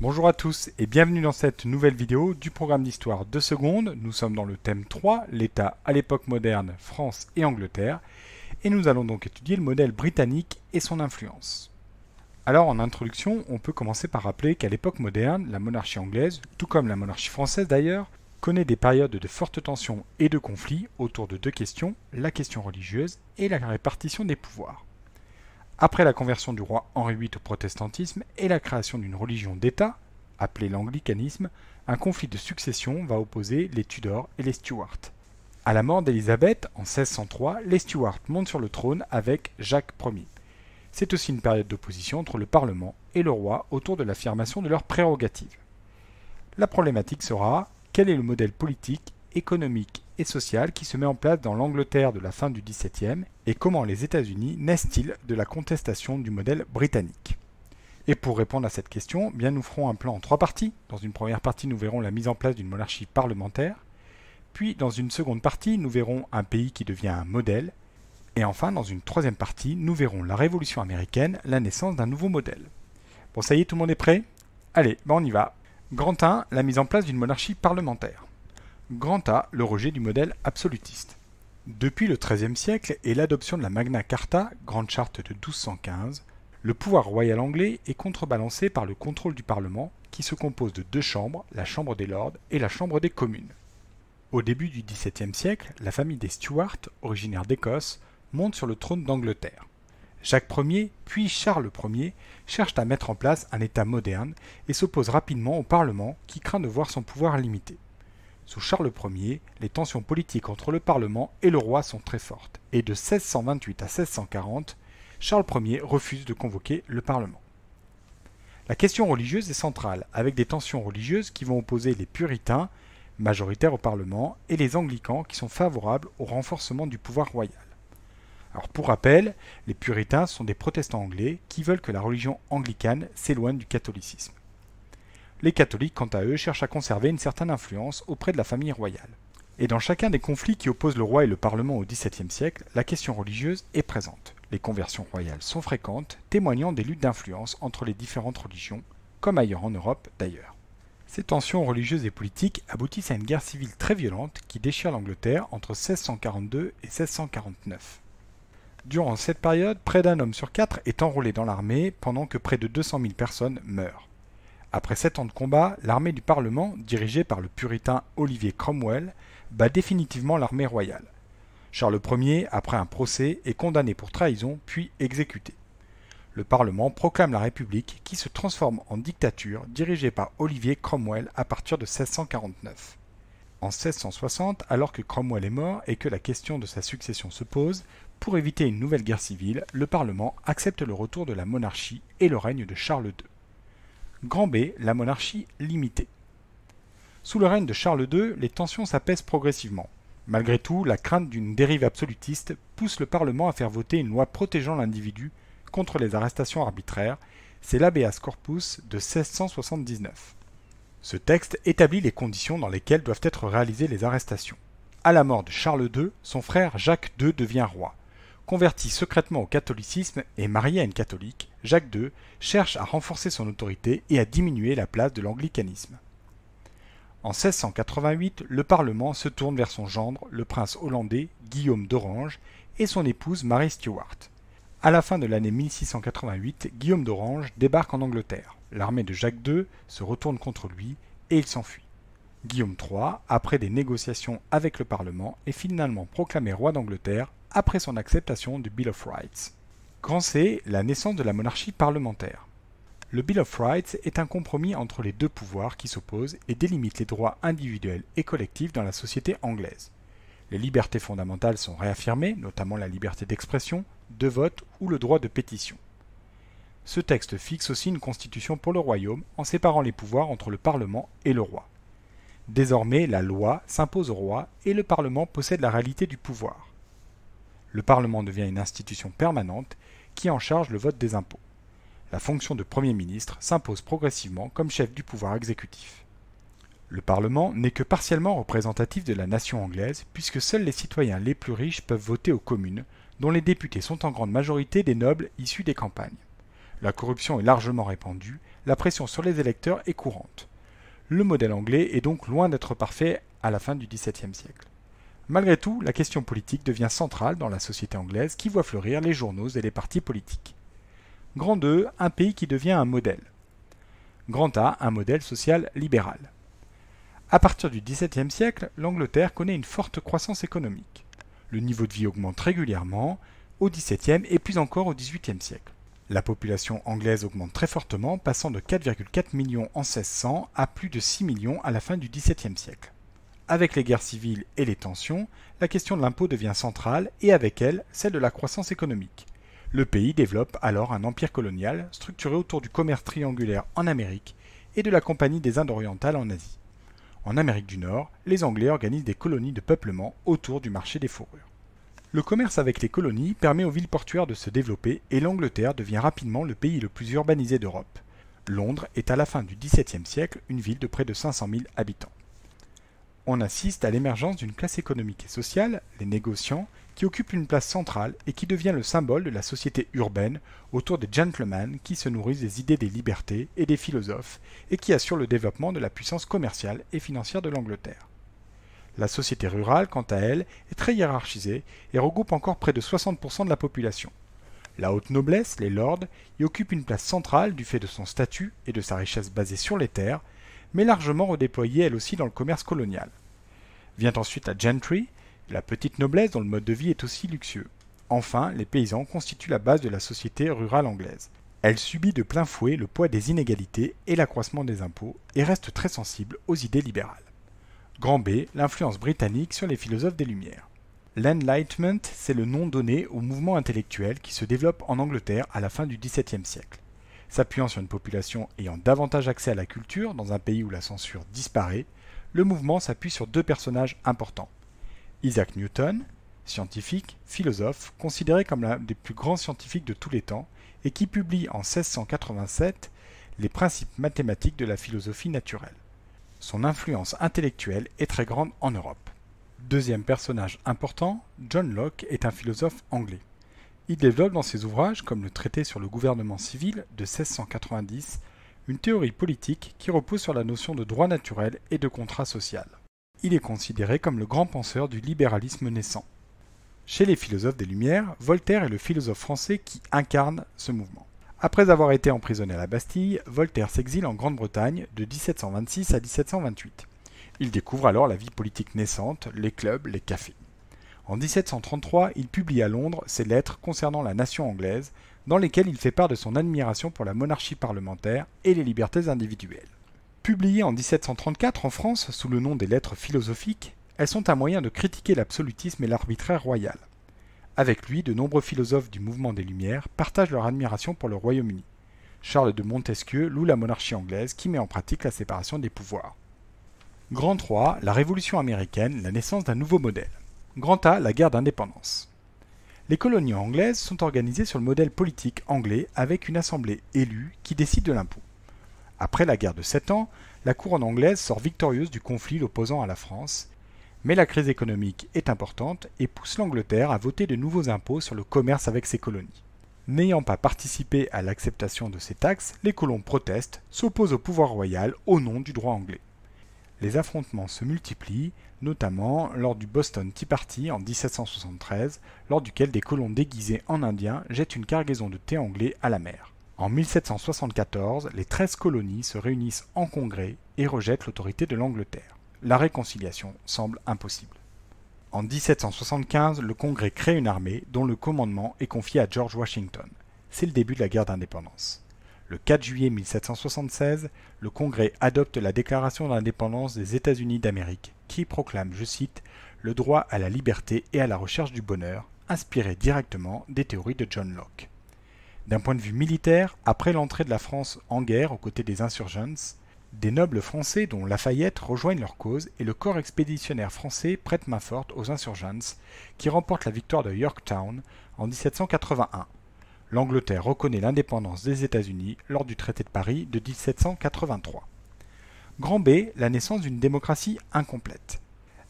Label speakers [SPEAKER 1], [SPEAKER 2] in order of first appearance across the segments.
[SPEAKER 1] Bonjour à tous et bienvenue dans cette nouvelle vidéo du programme d'histoire 2 secondes. Nous sommes dans le thème 3, l'État à l'époque moderne, France et Angleterre, et nous allons donc étudier le modèle britannique et son influence. Alors en introduction, on peut commencer par rappeler qu'à l'époque moderne, la monarchie anglaise, tout comme la monarchie française d'ailleurs, connaît des périodes de fortes tensions et de conflits autour de deux questions, la question religieuse et la répartition des pouvoirs. Après la conversion du roi Henri VIII au protestantisme et la création d'une religion d'État, appelée l'anglicanisme, un conflit de succession va opposer les Tudors et les Stuarts. À la mort d'Élisabeth en 1603, les Stuarts montent sur le trône avec Jacques Ier. C'est aussi une période d'opposition entre le Parlement et le roi autour de l'affirmation de leurs prérogatives. La problématique sera quel est le modèle politique économique et sociale qui se met en place dans l'Angleterre de la fin du XVIIe et comment les États-Unis naissent-ils de la contestation du modèle britannique. Et pour répondre à cette question, eh bien nous ferons un plan en trois parties. Dans une première partie, nous verrons la mise en place d'une monarchie parlementaire. Puis, dans une seconde partie, nous verrons un pays qui devient un modèle. Et enfin, dans une troisième partie, nous verrons la Révolution américaine, la naissance d'un nouveau modèle. Bon, ça y est, tout le monde est prêt Allez, ben, on y va. Grand 1, la mise en place d'une monarchie parlementaire grand A le rejet du modèle absolutiste. Depuis le XIIIe siècle et l'adoption de la Magna Carta, grande charte de 1215, le pouvoir royal anglais est contrebalancé par le contrôle du Parlement, qui se compose de deux chambres, la Chambre des Lords et la Chambre des communes. Au début du XVIIe siècle, la famille des Stuart, originaire d'Écosse, monte sur le trône d'Angleterre. Jacques Ier, puis Charles Ier, cherchent à mettre en place un État moderne et s'opposent rapidement au Parlement qui craint de voir son pouvoir limité. Sous Charles Ier, les tensions politiques entre le Parlement et le roi sont très fortes, et de 1628 à 1640, Charles Ier refuse de convoquer le Parlement. La question religieuse est centrale, avec des tensions religieuses qui vont opposer les puritains, majoritaires au Parlement, et les anglicans qui sont favorables au renforcement du pouvoir royal. Alors pour rappel, les puritains sont des protestants anglais qui veulent que la religion anglicane s'éloigne du catholicisme. Les catholiques, quant à eux, cherchent à conserver une certaine influence auprès de la famille royale. Et dans chacun des conflits qui opposent le roi et le Parlement au XVIIe siècle, la question religieuse est présente. Les conversions royales sont fréquentes, témoignant des luttes d'influence entre les différentes religions, comme ailleurs en Europe d'ailleurs. Ces tensions religieuses et politiques aboutissent à une guerre civile très violente qui déchire l'Angleterre entre 1642 et 1649. Durant cette période, près d'un homme sur quatre est enrôlé dans l'armée, pendant que près de 200 000 personnes meurent. Après sept ans de combat, l'armée du Parlement, dirigée par le puritain Olivier Cromwell, bat définitivement l'armée royale. Charles Ier, après un procès, est condamné pour trahison puis exécuté. Le Parlement proclame la République qui se transforme en dictature dirigée par Olivier Cromwell à partir de 1649. En 1660, alors que Cromwell est mort et que la question de sa succession se pose, pour éviter une nouvelle guerre civile, le Parlement accepte le retour de la monarchie et le règne de Charles II. Grand B, la monarchie limitée. Sous le règne de Charles II, les tensions s'apaisent progressivement. Malgré tout, la crainte d'une dérive absolutiste pousse le Parlement à faire voter une loi protégeant l'individu contre les arrestations arbitraires, c'est l'habeas corpus de 1679. Ce texte établit les conditions dans lesquelles doivent être réalisées les arrestations. À la mort de Charles II, son frère Jacques II devient roi. Converti secrètement au catholicisme et marié à une catholique, Jacques II cherche à renforcer son autorité et à diminuer la place de l'anglicanisme. En 1688, le Parlement se tourne vers son gendre, le prince hollandais Guillaume d'Orange, et son épouse Marie Stuart. À la fin de l'année 1688, Guillaume d'Orange débarque en Angleterre. L'armée de Jacques II se retourne contre lui et il s'enfuit. Guillaume III, après des négociations avec le Parlement, est finalement proclamé roi d'Angleterre après son acceptation du Bill of Rights. Grand C, la naissance de la monarchie parlementaire. Le Bill of Rights est un compromis entre les deux pouvoirs qui s'opposent et délimite les droits individuels et collectifs dans la société anglaise. Les libertés fondamentales sont réaffirmées, notamment la liberté d'expression, de vote ou le droit de pétition. Ce texte fixe aussi une constitution pour le royaume en séparant les pouvoirs entre le Parlement et le roi. Désormais, la loi s'impose au roi et le Parlement possède la réalité du pouvoir le Parlement devient une institution permanente qui en charge le vote des impôts. La fonction de Premier ministre s'impose progressivement comme chef du pouvoir exécutif. Le Parlement n'est que partiellement représentatif de la nation anglaise puisque seuls les citoyens les plus riches peuvent voter aux communes, dont les députés sont en grande majorité des nobles issus des campagnes. La corruption est largement répandue, la pression sur les électeurs est courante. Le modèle anglais est donc loin d'être parfait à la fin du XVIIe siècle. Malgré tout, la question politique devient centrale dans la société anglaise qui voit fleurir les journaux et les partis politiques. Grand 2, e, un pays qui devient un modèle. Grand A, un modèle social libéral. À partir du XVIIe siècle, l'Angleterre connaît une forte croissance économique. Le niveau de vie augmente régulièrement au XVIIe et plus encore au XVIIIe siècle. La population anglaise augmente très fortement, passant de 4,4 millions en 1600 à plus de 6 millions à la fin du XVIIe siècle avec les guerres civiles et les tensions, la question de l'impôt devient centrale et avec elle celle de la croissance économique. Le pays développe alors un empire colonial structuré autour du commerce triangulaire en Amérique et de la Compagnie des Indes orientales en Asie. En Amérique du Nord, les Anglais organisent des colonies de peuplement autour du marché des fourrures. Le commerce avec les colonies permet aux villes portuaires de se développer et l'Angleterre devient rapidement le pays le plus urbanisé d'Europe. Londres est à la fin du XVIIe siècle une ville de près de 500 000 habitants on assiste à l'émergence d'une classe économique et sociale, les négociants, qui occupe une place centrale et qui devient le symbole de la société urbaine autour des gentlemen qui se nourrissent des idées des libertés et des philosophes et qui assurent le développement de la puissance commerciale et financière de l'Angleterre. La société rurale, quant à elle, est très hiérarchisée et regroupe encore près de 60% de la population. La haute noblesse, les lords, y occupe une place centrale du fait de son statut et de sa richesse basée sur les terres, mais largement redéployée elle aussi dans le commerce colonial. Vient ensuite la gentry, la petite noblesse dont le mode de vie est aussi luxueux. Enfin, les paysans constituent la base de la société rurale anglaise. Elle subit de plein fouet le poids des inégalités et l'accroissement des impôts et reste très sensible aux idées libérales. Grand B, l'influence britannique sur les philosophes des Lumières. L'Enlightenment, c'est le nom donné au mouvement intellectuel qui se développe en Angleterre à la fin du XVIIe siècle. S'appuyant sur une population ayant davantage accès à la culture dans un pays où la censure disparaît, le mouvement s'appuie sur deux personnages importants. Isaac Newton, scientifique, philosophe, considéré comme l'un des plus grands scientifiques de tous les temps, et qui publie en 1687 les principes mathématiques de la philosophie naturelle. Son influence intellectuelle est très grande en Europe. Deuxième personnage important, John Locke est un philosophe anglais. Il développe dans ses ouvrages, comme le traité sur le gouvernement civil de 1690, une théorie politique qui repose sur la notion de droit naturel et de contrat social. Il est considéré comme le grand penseur du libéralisme naissant. Chez les philosophes des Lumières, Voltaire est le philosophe français qui incarne ce mouvement. Après avoir été emprisonné à la Bastille, Voltaire s'exile en Grande-Bretagne de 1726 à 1728. Il découvre alors la vie politique naissante, les clubs, les cafés. En 1733, il publie à Londres ses lettres concernant la nation anglaise, dans lesquelles il fait part de son admiration pour la monarchie parlementaire et les libertés individuelles. Publiées en 1734 en France sous le nom des lettres philosophiques, elles sont un moyen de critiquer l'absolutisme et l'arbitraire royal. Avec lui, de nombreux philosophes du mouvement des Lumières partagent leur admiration pour le Royaume-Uni. Charles de Montesquieu loue la monarchie anglaise qui met en pratique la séparation des pouvoirs. Grand III, la Révolution américaine, la naissance d'un nouveau modèle. Grand A, la guerre d'indépendance. Les colonies anglaises sont organisées sur le modèle politique anglais avec une assemblée élue qui décide de l'impôt. Après la guerre de Sept ans, la couronne anglaise sort victorieuse du conflit l'opposant à la France, mais la crise économique est importante et pousse l'Angleterre à voter de nouveaux impôts sur le commerce avec ses colonies. N'ayant pas participé à l'acceptation de ces taxes, les colons protestent, s'opposent au pouvoir royal au nom du droit anglais. Les affrontements se multiplient, notamment lors du Boston Tea Party en 1773, lors duquel des colons déguisés en indiens jettent une cargaison de thé anglais à la mer. En 1774, les 13 colonies se réunissent en congrès et rejettent l'autorité de l'Angleterre. La réconciliation semble impossible. En 1775, le Congrès crée une armée dont le commandement est confié à George Washington. C'est le début de la guerre d'indépendance. Le 4 juillet 1776, le Congrès adopte la Déclaration d'indépendance des États-Unis d'Amérique, qui proclame, je cite, le droit à la liberté et à la recherche du bonheur, inspiré directement des théories de John Locke. D'un point de vue militaire, après l'entrée de la France en guerre aux côtés des insurgents, des nobles français dont Lafayette rejoignent leur cause et le corps expéditionnaire français prête main forte aux insurgents qui remportent la victoire de Yorktown en 1781 l'Angleterre reconnaît l'indépendance des États-Unis lors du traité de Paris de 1783. Grand B, la naissance d'une démocratie incomplète.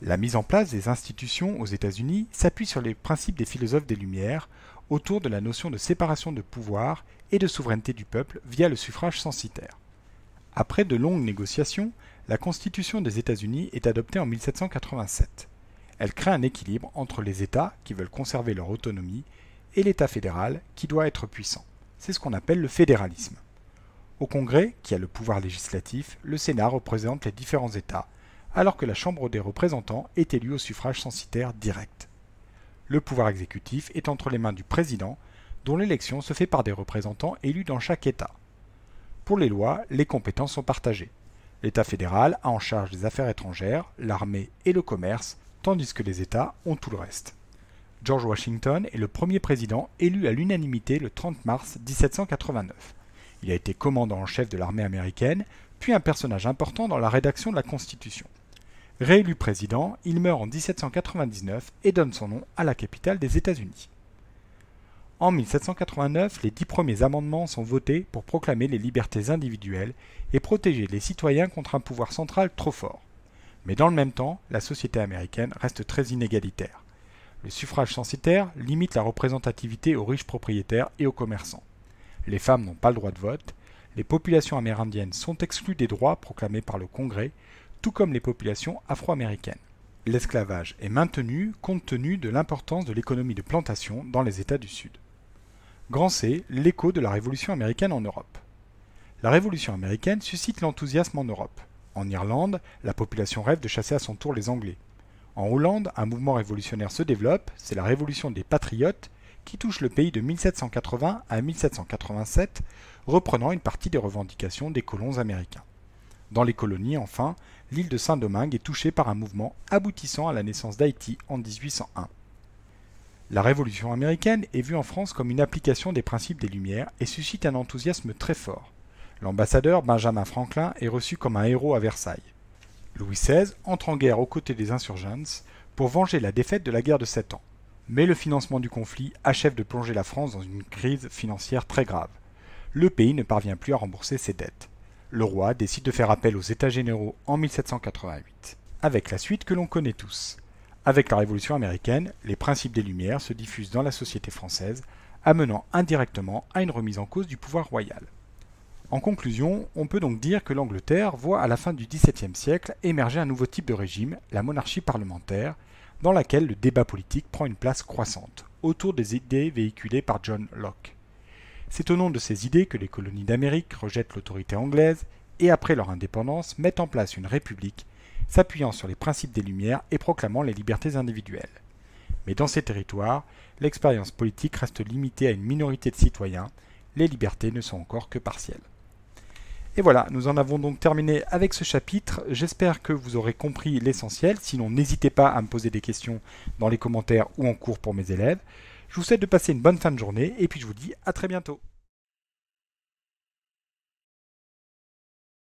[SPEAKER 1] La mise en place des institutions aux États-Unis s'appuie sur les principes des philosophes des Lumières autour de la notion de séparation de pouvoir et de souveraineté du peuple via le suffrage censitaire. Après de longues négociations, la Constitution des États-Unis est adoptée en 1787. Elle crée un équilibre entre les États qui veulent conserver leur autonomie et l'État fédéral qui doit être puissant. C'est ce qu'on appelle le fédéralisme. Au Congrès, qui a le pouvoir législatif, le Sénat représente les différents États, alors que la Chambre des représentants est élue au suffrage censitaire direct. Le pouvoir exécutif est entre les mains du président, dont l'élection se fait par des représentants élus dans chaque État. Pour les lois, les compétences sont partagées. L'État fédéral a en charge les affaires étrangères, l'armée et le commerce, tandis que les États ont tout le reste. George Washington est le premier président élu à l'unanimité le 30 mars 1789. Il a été commandant en chef de l'armée américaine, puis un personnage important dans la rédaction de la Constitution. Réélu président, il meurt en 1799 et donne son nom à la capitale des États-Unis. En 1789, les dix premiers amendements sont votés pour proclamer les libertés individuelles et protéger les citoyens contre un pouvoir central trop fort. Mais dans le même temps, la société américaine reste très inégalitaire. Le suffrage censitaire limite la représentativité aux riches propriétaires et aux commerçants. Les femmes n'ont pas le droit de vote. Les populations amérindiennes sont exclues des droits proclamés par le Congrès, tout comme les populations afro-américaines. L'esclavage est maintenu compte tenu de l'importance de l'économie de plantation dans les États du Sud. Grand C, l'écho de la Révolution américaine en Europe. La Révolution américaine suscite l'enthousiasme en Europe. En Irlande, la population rêve de chasser à son tour les Anglais. En Hollande, un mouvement révolutionnaire se développe, c'est la révolution des patriotes, qui touche le pays de 1780 à 1787, reprenant une partie des revendications des colons américains. Dans les colonies, enfin, l'île de Saint-Domingue est touchée par un mouvement aboutissant à la naissance d'Haïti en 1801. La Révolution américaine est vue en France comme une application des principes des Lumières et suscite un enthousiasme très fort. L'ambassadeur Benjamin Franklin est reçu comme un héros à Versailles. Louis XVI entre en guerre aux côtés des insurgents pour venger la défaite de la guerre de Sept Ans. Mais le financement du conflit achève de plonger la France dans une crise financière très grave. Le pays ne parvient plus à rembourser ses dettes. Le roi décide de faire appel aux États généraux en 1788, avec la suite que l'on connaît tous. Avec la Révolution américaine, les principes des Lumières se diffusent dans la société française, amenant indirectement à une remise en cause du pouvoir royal. En conclusion, on peut donc dire que l'Angleterre voit à la fin du XVIIe siècle émerger un nouveau type de régime, la monarchie parlementaire, dans laquelle le débat politique prend une place croissante, autour des idées véhiculées par John Locke. C'est au nom de ces idées que les colonies d'Amérique rejettent l'autorité anglaise et après leur indépendance mettent en place une république, s'appuyant sur les principes des Lumières et proclamant les libertés individuelles. Mais dans ces territoires, l'expérience politique reste limitée à une minorité de citoyens, les libertés ne sont encore que partielles. Et voilà, nous en avons donc terminé avec ce chapitre. J'espère que vous aurez compris l'essentiel. Sinon, n'hésitez pas à me poser des questions dans les commentaires ou en cours pour mes élèves. Je vous souhaite de passer une bonne fin de journée et puis je vous dis à très bientôt.